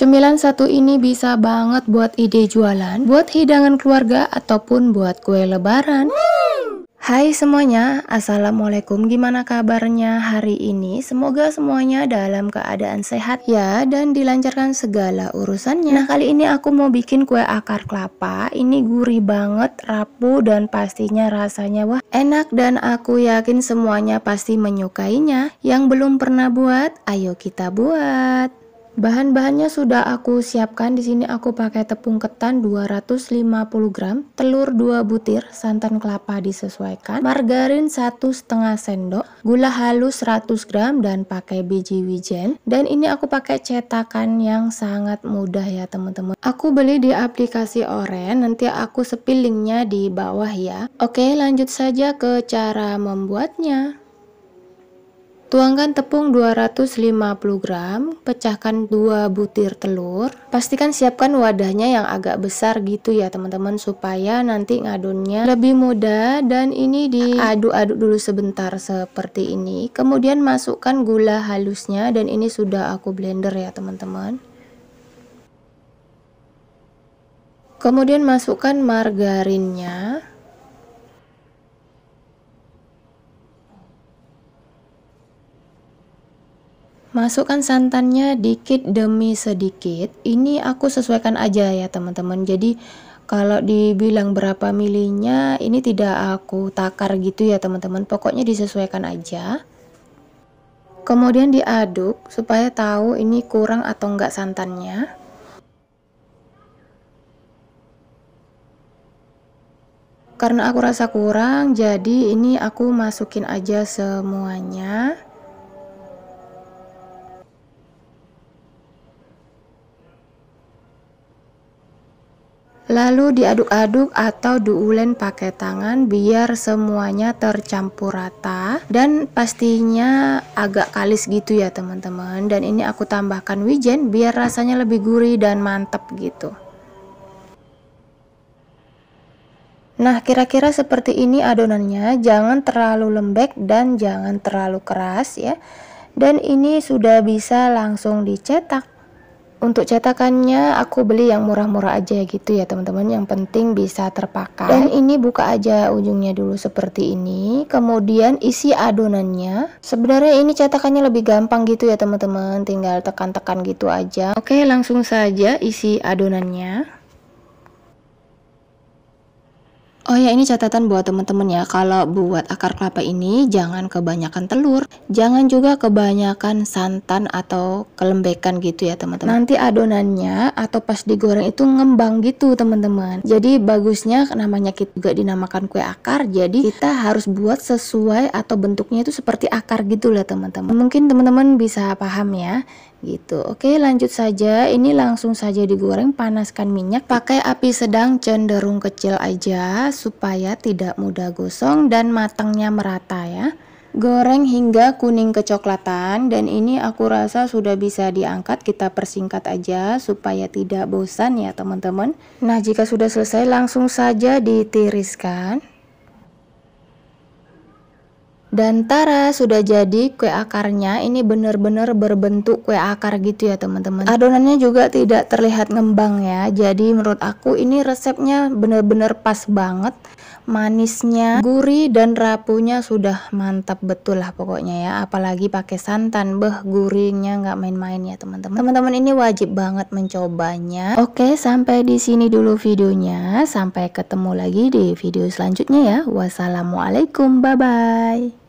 Cemilan satu ini bisa banget buat ide jualan, buat hidangan keluarga, ataupun buat kue lebaran. Hai semuanya, Assalamualaikum gimana kabarnya hari ini? Semoga semuanya dalam keadaan sehat ya dan dilancarkan segala urusannya Nah kali ini aku mau bikin kue akar kelapa Ini gurih banget, rapuh dan pastinya rasanya wah enak Dan aku yakin semuanya pasti menyukainya Yang belum pernah buat, ayo kita buat Bahan-bahannya sudah aku siapkan. Di sini aku pakai tepung ketan 250 gram, telur 2 butir, santan kelapa disesuaikan, margarin satu setengah sendok, gula halus 100 gram dan pakai biji wijen. Dan ini aku pakai cetakan yang sangat mudah ya teman-teman. Aku beli di aplikasi Oren, nanti aku sepilingnya di bawah ya. Oke, lanjut saja ke cara membuatnya. Tuangkan tepung 250 gram, pecahkan 2 butir telur. Pastikan siapkan wadahnya yang agak besar gitu ya teman-teman supaya nanti ngadonnya lebih mudah dan ini diaduk-aduk dulu sebentar seperti ini. Kemudian masukkan gula halusnya dan ini sudah aku blender ya teman-teman. Kemudian masukkan margarinnya. Masukkan santannya dikit demi sedikit. Ini aku sesuaikan aja ya teman-teman. Jadi kalau dibilang berapa milinya ini tidak aku takar gitu ya teman-teman. Pokoknya disesuaikan aja. Kemudian diaduk supaya tahu ini kurang atau enggak santannya. Karena aku rasa kurang, jadi ini aku masukin aja semuanya. Lalu diaduk-aduk atau diulen pakai tangan biar semuanya tercampur rata dan pastinya agak kalis gitu ya teman-teman. Dan ini aku tambahkan wijen biar rasanya lebih gurih dan mantep gitu. Nah, kira-kira seperti ini adonannya, jangan terlalu lembek dan jangan terlalu keras ya. Dan ini sudah bisa langsung dicetak untuk cetakannya aku beli yang murah-murah aja gitu ya teman-teman yang penting bisa terpakai dan ini buka aja ujungnya dulu seperti ini kemudian isi adonannya sebenarnya ini cetakannya lebih gampang gitu ya teman-teman tinggal tekan-tekan gitu aja oke langsung saja isi adonannya Oh ya, ini catatan buat teman-teman ya. Kalau buat akar kelapa ini jangan kebanyakan telur, jangan juga kebanyakan santan atau kelembekan gitu ya, teman-teman. Nanti adonannya atau pas digoreng itu ngembang gitu, teman-teman. Jadi bagusnya namanya kita juga dinamakan kue akar, jadi kita harus buat sesuai atau bentuknya itu seperti akar gitu lah, teman-teman. Mungkin teman-teman bisa paham ya gitu. Oke, lanjut saja. Ini langsung saja digoreng, panaskan minyak pakai api sedang cenderung kecil aja supaya tidak mudah gosong dan matangnya merata ya. Goreng hingga kuning kecoklatan dan ini aku rasa sudah bisa diangkat kita persingkat aja supaya tidak bosan ya teman-teman Nah jika sudah selesai langsung saja ditiriskan dan Tara sudah jadi kue akarnya ini benar-benar berbentuk kue akar gitu ya teman-teman Adonannya juga tidak terlihat ngembang ya Jadi menurut aku ini resepnya benar-benar pas banget Manisnya, gurih dan rapuhnya sudah mantap betul lah pokoknya ya Apalagi pakai santan, beh gurihnya nggak main-main ya teman-teman Teman-teman ini wajib banget mencobanya Oke sampai di sini dulu videonya Sampai ketemu lagi di video selanjutnya ya Wassalamualaikum, bye-bye